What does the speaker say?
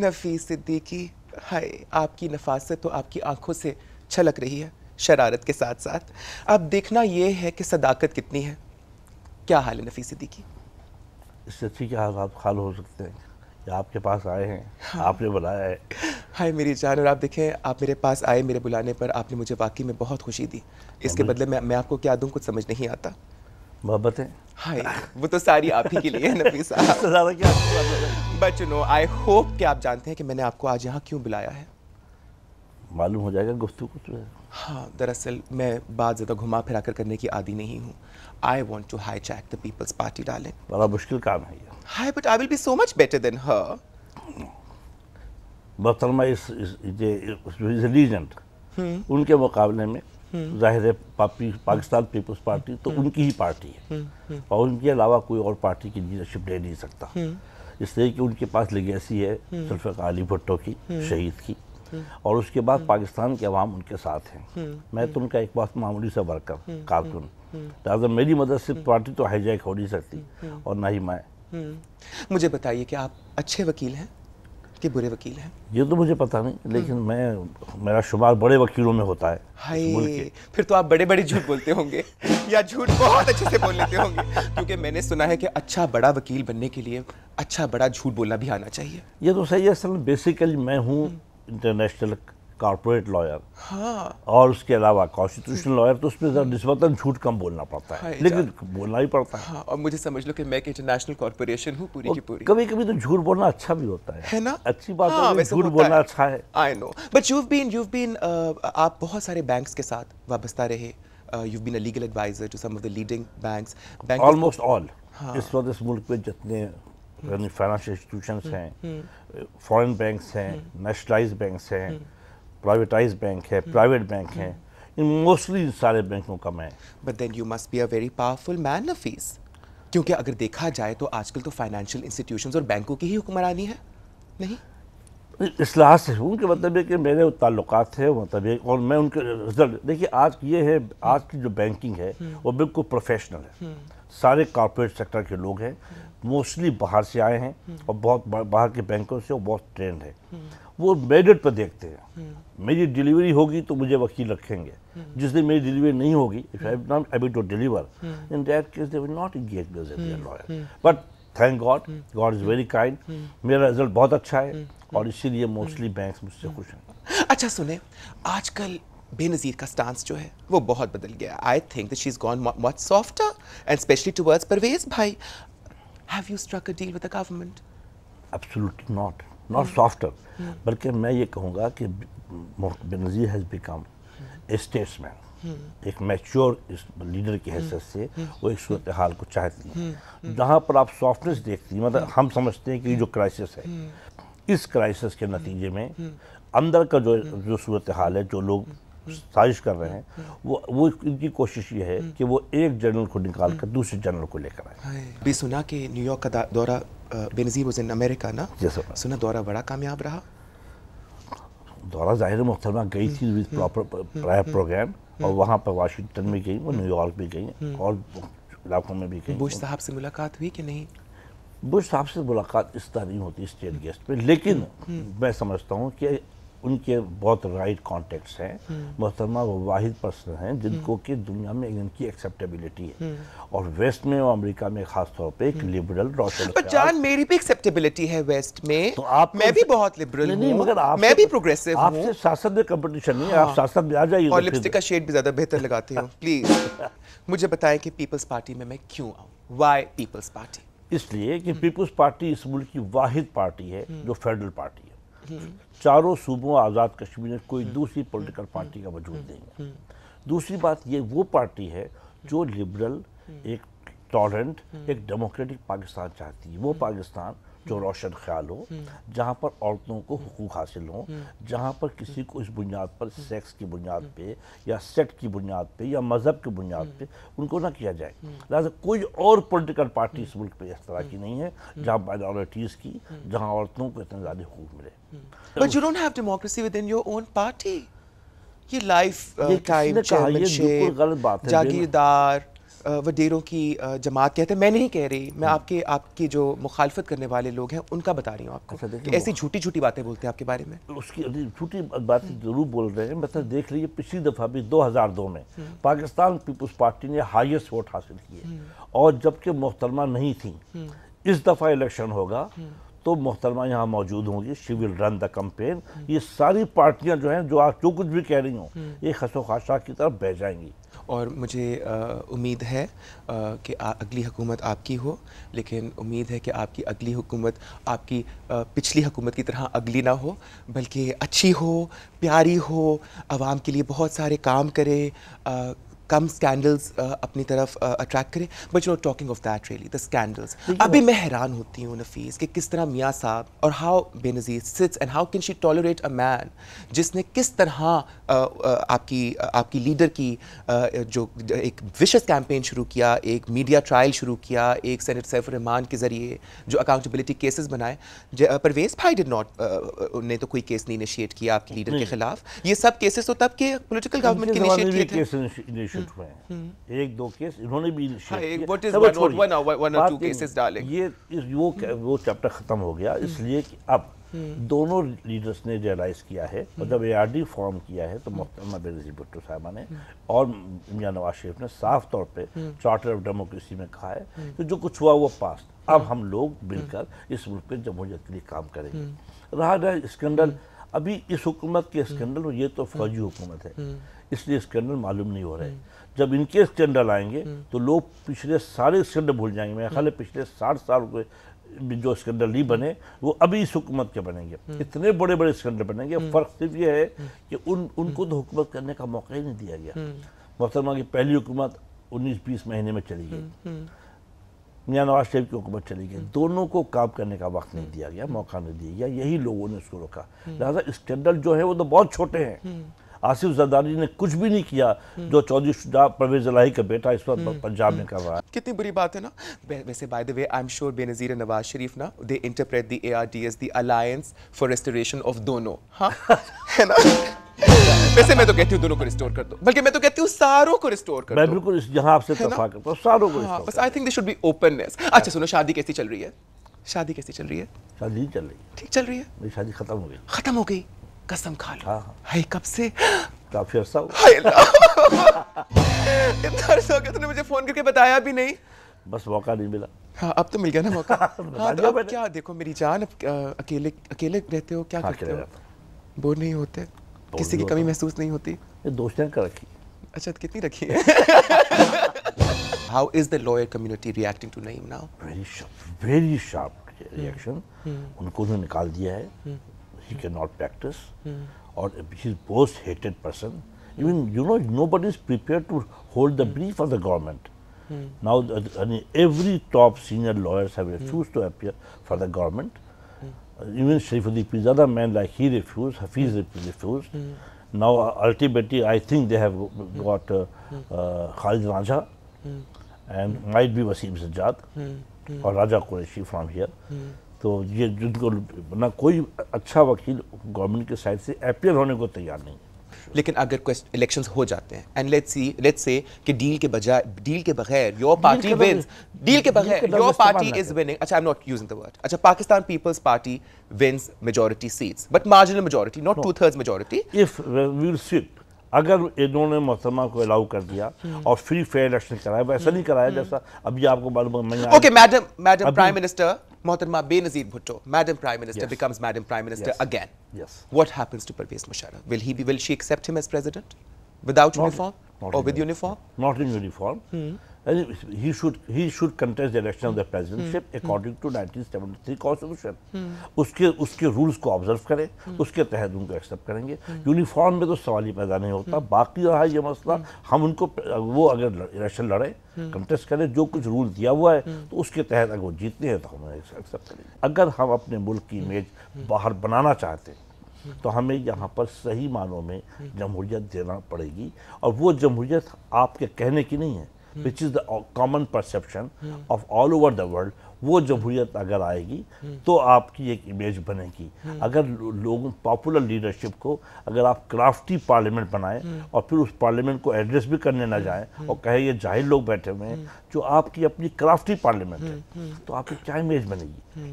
नफीस सिद्दीकी हाय आपकी नफासत तो आपकी आंखों से छलक रही है शरारत के साथ साथ अब देखना यह है कि सदाकत कितनी है क्या हाल है नफीस सिद्दीकी इससे अच्छी क्या आप हाल हो सकते हैं आपके पास आए हैं हाँ। आपने बुलाया है हाय मेरी जान और आप देखें आप मेरे पास आए मेरे बुलाने पर आपने मुझे वाकई में बहुत खुशी दी इसके बदले में मैं आपको क्या दूँ कुछ समझ नहीं आता मोहब्बत है हाय वो तो सारी आप ही के लिए है नबी साहब ज़्यादा क्या but you know I hope कि आप जानते हैं कि मैंने आपको आज यहाँ क्यों बुलाया है मालूम हो जाएगा गुफ्तु कुछ हाँ दरअसल मैं बात ज़्यादा घुमा फिरा कर करने की आदि नहीं हूँ I want to hijack the people's party डाले बड़ा मुश्किल काम है ये हाय but I will be so much better than her मोहतरमा इस, रीजेंट उनके मुकाबले में जाहिर है पाकिस्तान पीपल्स पार्टी तो हम्म। उनकी ही पार्टी है हम्म, हम्म। और उनके अलावा कोई और पार्टी की लीडरशिप ले नहीं सकता इसलिए कि उनके पास लिगेसी है जुल्फ़ अली भुट्टो की शहीद की और उसके बाद पाकिस्तान के अवाम उनके साथ हैं मैं तो उनका एक बहुत मामूली सा वर्कर कारकुन लिहाजा मेरी मदद से पार्टी तो हाईजैक हो नहीं सकती और ना ही मैं मुझे बताइए कि आप अच्छे वकील हैं कितने बुरे वकील हैं ये तो मुझे पता नहीं लेकिन मैं मेरा शुमार बड़े वकीलों में होता है हाय फिर तो आप बड़े बड़े झूठ बोलते होंगे या झूठ बहुत अच्छे से बोल लेते होंगे क्योंकि मैंने सुना है कि अच्छा बड़ा वकील बनने के लिए अच्छा बड़ा झूठ बोलना भी आना चाहिए ये तो सही है असल बेसिकली मैं हूँ इंटरनेशनल कॉरपोरेट लॉयर हाँ। और उसके अलावा कॉन्स्टिट्यूशन लॉयर तो उसमें ज़रा हम्म। नस्बता झूठ कम बोलना पड़ता है हाँ, लेकिन बोलना ही पड़ता है हाँ, और मुझे समझ लो कि मैं इंटरनेशनल कॉरपोरेशन हूँ पूरी की पूरी कभी कभी तो झूठ बोलना अच्छा भी होता है है ना अच्छी बात हाँ, है झूठ बोलना अच्छा है I know but you been you been आप बहुत सारे बैंक के साथ वाबस्ता रहे you been a legal advisor to some of the leading banks bank almost all इस वक्त इस मुल्क में जितने फाइनेंशियल इंस्टीट्यूशन हम्म। हैं फॉरेन uh, बैंक्स हैं नेशनलाइज हम्म। बैंक्स हैं प्राइवेटाइज बैंक है प्राइवेट hmm. Bank hmm. है इन मोस्टली सारे बैंकों का मैं but then you must be a very powerful man Nafees क्योंकि अगर देखा जाए तो आजकल तो फाइनेंशियल इंस्टीट्यूशंस और बैंकों की ही हुक्मरानी है नहीं इस लिहाज से हूँ कि मतलब है कि मेरे ताल्लुक थे मतलब और मैं उनके रिजल्ट देखिए आज ये है आज की जो बैंकिंग है hmm. वो बिल्कुल प्रोफेशनल है सारे कॉरपोरेट सेक्टर के लोग हैं मोस्टली बाहर से आए हैं और बहुत बाहर के बैंकों से वो बहुत ट्रेंड है वो मेरिट पर देखते हैं मेरी डिलीवरी होगी तो मुझे वकील रखेंगे जिस दिन मेरी डिलीवरी नहीं होगी if I not able to deliver in that case they will not get lawyer but thank God God is very kind मेरा रिजल्ट बहुत अच्छा है और इसीलिए मोस्टली बैंक मुझसे खुश हैं अच्छा सुने आजकल बेनज़ीर का स्टांस जो है वो बहुत बदल गया I think that she is gone much softer and especially towards Parvez भाई have you struck a deal with the government absolutely not not softer बल्कि मैं ये कहूँगा कि Benazir has become a statesman एक मैच्योर इस लीडर की हैसियत से वो एक सूरत हाल को चाहती है जहाँ पर आप सॉफ्टनेस देखती हैं मतलब हम समझते हैं कि जो क्राइसिस है इस क्राइसिस के नतीजे में अंदर का जो जो सूरत हाल है जो लोग साजिश कर रहे हैं वो वो इनकी कोशिश ये है कि वो एक जनरल को निकाल कर दूसरे जनरल को लेकर आए भी सुना कि न्यूयॉर्क का दौरा बेनजीर हुसैन अमेरिका ना जैसे सुना दौरा बड़ा कामयाब रहा दौरा जाहिर मुख्तरमा गई थी विद प्रॉपर प्रायर प्रोग्राम और हम्म। वहाँ पर वाशिंगटन में गई वो न्यूयॉर्क हम्म, भी गई हम्म। और इलाकों में भी गई बुश साहब से मुलाकात हुई कि नहीं बुश साहब से मुलाकात इस तरह नहीं होती स्टेट गेस्ट पे लेकिन मैं समझता हूँ कि उनके बहुत राइट कॉन्टेक्ट्स हैं हम्म। मोहतरमा वो वाहिद पर्सन हैं जिनको हम्म। कि दुनिया में इनकी एक्सेप्टेबिलिटी है हम्म। और वेस्ट में और अमेरिका में खास तौर पे एक लिबरल रोशन जान मेरी भी एक्सेप्टेबिलिटी है वेस्ट में तो आप मैं भी बहुत लिबरल नहीं मगर आप मैं भी प्रोग्रेसिव आपसे सियासत में कंपटीशन नहीं आप सियासत हाँ। में आ जाइए तो और लिपस्टिक का शेड भी ज्यादा बेहतर लगाते हो प्लीज मुझे बताएं कि पीपल्स पार्टी में मैं क्यों आऊँ वाई पीपल्स पार्टी इसलिए कि पीपल्स पार्टी इस मुल्क की वाहिद पार्टी है जो फेडरल पार्टी है चारों सूबों आज़ाद कश्मीर में कोई हम्म, दूसरी पॉलिटिकल हम्म, पार्टी हम्म, का वजूद नहीं है दूसरी बात ये वो पार्टी है जो लिबरल एक टॉलरेंट एक डेमोक्रेटिक पाकिस्तान चाहती है वो पाकिस्तान जो रोशन ख्याल हो हम्म। जहाँ पर औरतों को हकूक़ हासिल हों हम्म। जहाँ पर किसी को इस बुनियाद पर हम्म। सेक्स की बुनियाद पे या सेट की बुनियाद पे या मज़हब की बुनियाद पे उनको ना किया जाए लिहाजा कोई और पोलिटिकल पार्टी इस मुल्क पर इस तरह की नहीं है जहाँ माइनॉरिटीज़ की जहाँ औरतों को इतने ज़्यादा हकूक मिले ये uh, लाइफ टाइम गलत बात है जागीरदार वडेरों की जमात कहते हैं मैं नहीं कह रही मैं हाँ। आपके आपकी जो मुखालफत करने वाले लोग हैं उनका बता रही हूँ आपको अच्छा, कि ऐसी झूठी झूठी बातें बोलते हैं आपके बारे में उसकी झूठी बातें ज़रूर बोल रहे हैं मतलब देख लीजिए पिछली दफ़ा भी 2002 में हम्म। पाकिस्तान पीपल्स पार्टी ने हाइस्ट वोट हासिल किए हम्म। और जबकि मोहतरमा नहीं थी हम्म। इस दफ़ा इलेक्शन होगा तो मोहतरमा यहाँ मौजूद होंगी she will run the campaign ये सारी पार्टियाँ जो हैं जो आप जो कुछ भी कह रही हूँ ये खसो खाशा की तरफ बह जाएंगी और मुझे उम्मीद है कि अगली हुकूमत आपकी हो लेकिन उम्मीद है कि आपकी अगली हुकूमत आपकी पिछली हुकूमत की तरह अगली ना हो बल्कि अच्छी हो प्यारी हो आवाम के लिए बहुत सारे काम करे कम स्कैंडल्स uh, अपनी तरफ अट्रैक्ट uh, करें but you not talking of that really the scandals अभी मैं हैरान होती हूँ नफीस कि किस तरह मियाँ साहब और how Benazir sits and how can she tolerate a man जिसने किस तरह uh, आपकी आपकी लीडर की जो एक विशस कैंपेन शुरू किया एक मीडिया ट्रायल शुरू किया एक सैनिट सैफ रहमान के ज़रिए जो अकाउंटेबिलिटी केसेस बनाए परवेज़ भाई डिड नॉट ने तो कोई केस नहीं इनिशिएट किया आपकी लीडर के खिलाफ ये सब केसेस तो तब के पोलिटिकल गवर्नमेंट के इनिशिएट किए थे एग्जिट हुए हैं एक दो केस इन्होंने भी हाँ, ये वो वो चैप्टर ख़त्म हो गया हम्म। इसलिए कि अब हम्म। दोनों लीडर्स ने रियलाइज किया है और जब एआरडी फॉर्म हम्म। किया है तो मोहतरमा बेनजी भुट्टो साहबा ने और मियाँ नवाज शरीफ ने साफ तौर पे चार्टर ऑफ डेमोक्रेसी में कहा है कि जो कुछ हुआ वो पास अब हम लोग मिलकर इस मुल्क पर जमहूरियत के लिए काम करेंगे रहा जाए स्कैंडल अभी इस हुकूमत के स्कैंडल ये तो फौजी हुकूमत है हम्म। इसलिए स्कैंडल मालूम नहीं हो रहे हम्म। जब इनके स्कैंडल आएंगे हम्म। तो लोग पिछले सारे स्कैंडल भूल जाएंगे मेरा ख्याल पिछले साठ साल के जो स्कैंडल नहीं बने वो अभी इस हुकूमत के बनेंगे इतने बड़े बड़े स्कैंडल बनेंगे फ़र्क सिर्फ ये है कि उन उनको तो हुकूमत करने का मौका ही नहीं दिया गया मोहतरमा की पहली हुकूमत उन्नीस बीस महीने में चली गई मियाँ नवाज शरीफ की हुकूमत चली गई दोनों को काम करने का वक्त नहीं दिया गया मौका नहीं दिया गया यही लोगों ने उसको रोका लिहाजा स्कैंडल जो है वो तो बहुत छोटे हैं आसिफ जरदारी ने कुछ भी नहीं किया जो चौधरी शुजा परवेज लाही का बेटा इस वक्त हम्म, पंजाब में हम्म। कर रहा है कितनी बुरी बात है ना वैसे by the way I am sure Benazir Nawaz Sharif ना they interpret the as the alliance for restoration of दोनों हाँ? है ना वैसे मैं तो कहती हूँ दोनों को रिस्टोर कर दो बल्कि मैं तो कहती हूँ सारों को रिस्टोर कर मैं बिल्कुल जहाँ आपसे तफा करता हूँ सारों को हाँ, बस I think this should be openness अच्छा सुनो शादी कैसी चल रही है शादी कैसी चल रही है शादी चल रही है ठीक चल रही है मेरी शादी खत्म हो गई खत्म हो गई कसम खा लो हाँ, हाँ। हाय कब से काफी अरसा हुआ हाय इतना अरसा हो गया तूने मुझे फोन करके बताया भी नहीं बस मौका नहीं मिला हाँ अब तो मिल गया ना मौका हाँ तो अब क्या देखो मेरी जान अब अकेले अकेले रहते हो क्या करते हो बोर नहीं होते किसी की कमी महसूस नहीं होती दोस्तियाँ का रखी अच्छा कितनी रखी है how is the lawyer community reacting to Naeem now? Very sharp, very sharp reaction. Hmm. उनको उन्होंने निकाल दिया है. Hmm. He cannot practice. Hmm. और he's most hated person. Hmm. Even you know nobody is prepared to hold the brief of the government. Hmm. Now, every top senior lawyers have refused hmm. to appear for the government. Hmm. even Sharifuddin Pirzada, man like he refused, Hafiz refused. Mm. Now, uh, ultimately, I think they have got uh, mm. uh, Khalid Raja mm. and mm. might be Wasim Sajjad और राजा Qureshi from here तो ये जिनको ना कोई अच्छा वकील government के side से अपेयर होने को तैयार नहीं है लेकिन अगर इलेक्शंस हो जाते हैं and let's see let's say कि डील के बजाय डील के बगैर योर पार्टी विंस डील के बगैर योर पार्टी इज विनिंग अच्छा I am not using the word अच्छा Pakistan people's party wins majority seats but marginal majority not two thirds majority if we see अगर इन्होंने मोहतमा को अलाउ कर दिया hmm. और फ्री फेयर इलेक्शन कराया वैसा hmm. नहीं कराया hmm. जैसा अभी आपको मालूम okay madam madam prime minister Mohanma Benazir Bhutto, Madam Prime Minister, yes. becomes Madam Prime Minister yes. again. Yes. What happens to Pervez Musharraf? Will he be? Will she accept him as president without not uniform or with uniform? Not in uniform. Hmm. he should he should contest the election of the presidency hmm, hmm. according to 1973 constitution hmm. उसके उसके rules को observe करें उसके तहत उनको accept करेंगे uniform में तो सवाल ही पैदा नहीं होता बाकी रहा यह मसला हम उनको वो अगर इलेक्शन लड़े कंटेस्ट करें जो कुछ रूल दिया हुआ है तो उसके तहत अगर वो जीतते हैं तो हम एक्सेप्ट करेंगे अगर हम अपने मुल्क की इमेज बाहर बनाना चाहते हैं तो हमें यहाँ पर सही मानों में जमहूरियत देना पड़ेगी और वो जमहूरियत आपके कहने की नहीं है which is the common perception of all over the world वो जमहूरियत अगर आएगी hmm. तो आपकी एक इमेज बनेगी hmm. अगर लोग पॉपुलर लीडरशिप को अगर आप क्राफ्टी पार्लियामेंट बनाएं hmm. और फिर उस पार्लियामेंट को एड्रेस भी करने ना जाएं और कहे ये जाहिर लोग बैठे हुए हैं जो आपकी अपनी क्राफ्टी पार्लियामेंट है तो आपकी क्या इमेज बनेगी